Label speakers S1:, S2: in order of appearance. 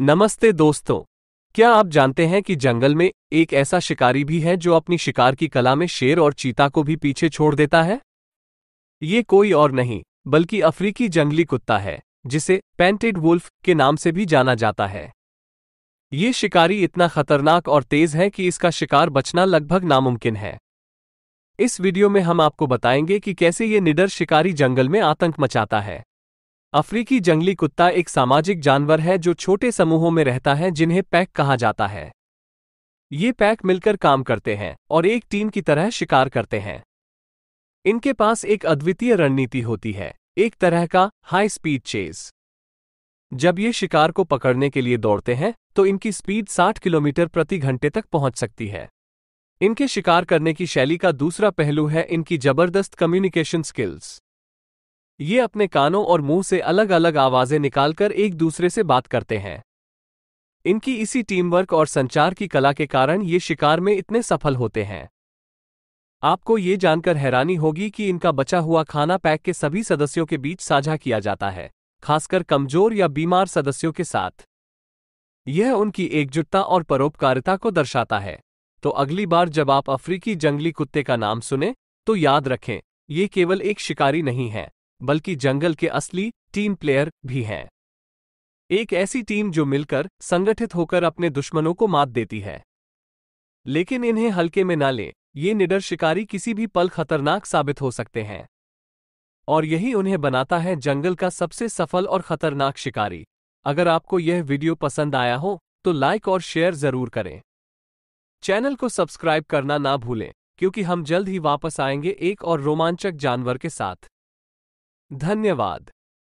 S1: नमस्ते दोस्तों क्या आप जानते हैं कि जंगल में एक ऐसा शिकारी भी है जो अपनी शिकार की कला में शेर और चीता को भी पीछे छोड़ देता है ये कोई और नहीं बल्कि अफ्रीकी जंगली कुत्ता है जिसे पेंटेड वुल्फ के नाम से भी जाना जाता है ये शिकारी इतना खतरनाक और तेज है कि इसका शिकार बचना लगभग नामुमकिन है इस वीडियो में हम आपको बताएंगे कि कैसे ये निडर शिकारी जंगल में आतंक मचाता है अफ्रीकी जंगली कुत्ता एक सामाजिक जानवर है जो छोटे समूहों में रहता है जिन्हें पैक कहा जाता है ये पैक मिलकर काम करते हैं और एक टीम की तरह शिकार करते हैं इनके पास एक अद्वितीय रणनीति होती है एक तरह का हाई स्पीड चेज जब ये शिकार को पकड़ने के लिए दौड़ते हैं तो इनकी स्पीड 60 किलोमीटर प्रति घंटे तक पहुंच सकती है इनके शिकार करने की शैली का दूसरा पहलू है इनकी जबरदस्त कम्युनिकेशन स्किल्स ये अपने कानों और मुंह से अलग अलग आवाजें निकालकर एक दूसरे से बात करते हैं इनकी इसी टीमवर्क और संचार की कला के कारण ये शिकार में इतने सफल होते हैं आपको ये जानकर हैरानी होगी कि इनका बचा हुआ खाना पैक के सभी सदस्यों के बीच साझा किया जाता है खासकर कमजोर या बीमार सदस्यों के साथ यह उनकी एकजुटता और परोपकारिता को दर्शाता है तो अगली बार जब आप अफ्रीकी जंगली कुत्ते का नाम सुने तो याद रखें ये केवल एक शिकारी नहीं है बल्कि जंगल के असली टीम प्लेयर भी हैं एक ऐसी टीम जो मिलकर संगठित होकर अपने दुश्मनों को मात देती है लेकिन इन्हें हल्के में ना लें ये निडर शिकारी किसी भी पल खतरनाक साबित हो सकते हैं और यही उन्हें बनाता है जंगल का सबसे सफल और खतरनाक शिकारी अगर आपको यह वीडियो पसंद आया हो तो लाइक और शेयर जरूर करें चैनल को सब्सक्राइब करना ना भूलें क्योंकि हम जल्द ही वापस आएंगे एक और रोमांचक जानवर के साथ धन्यवाद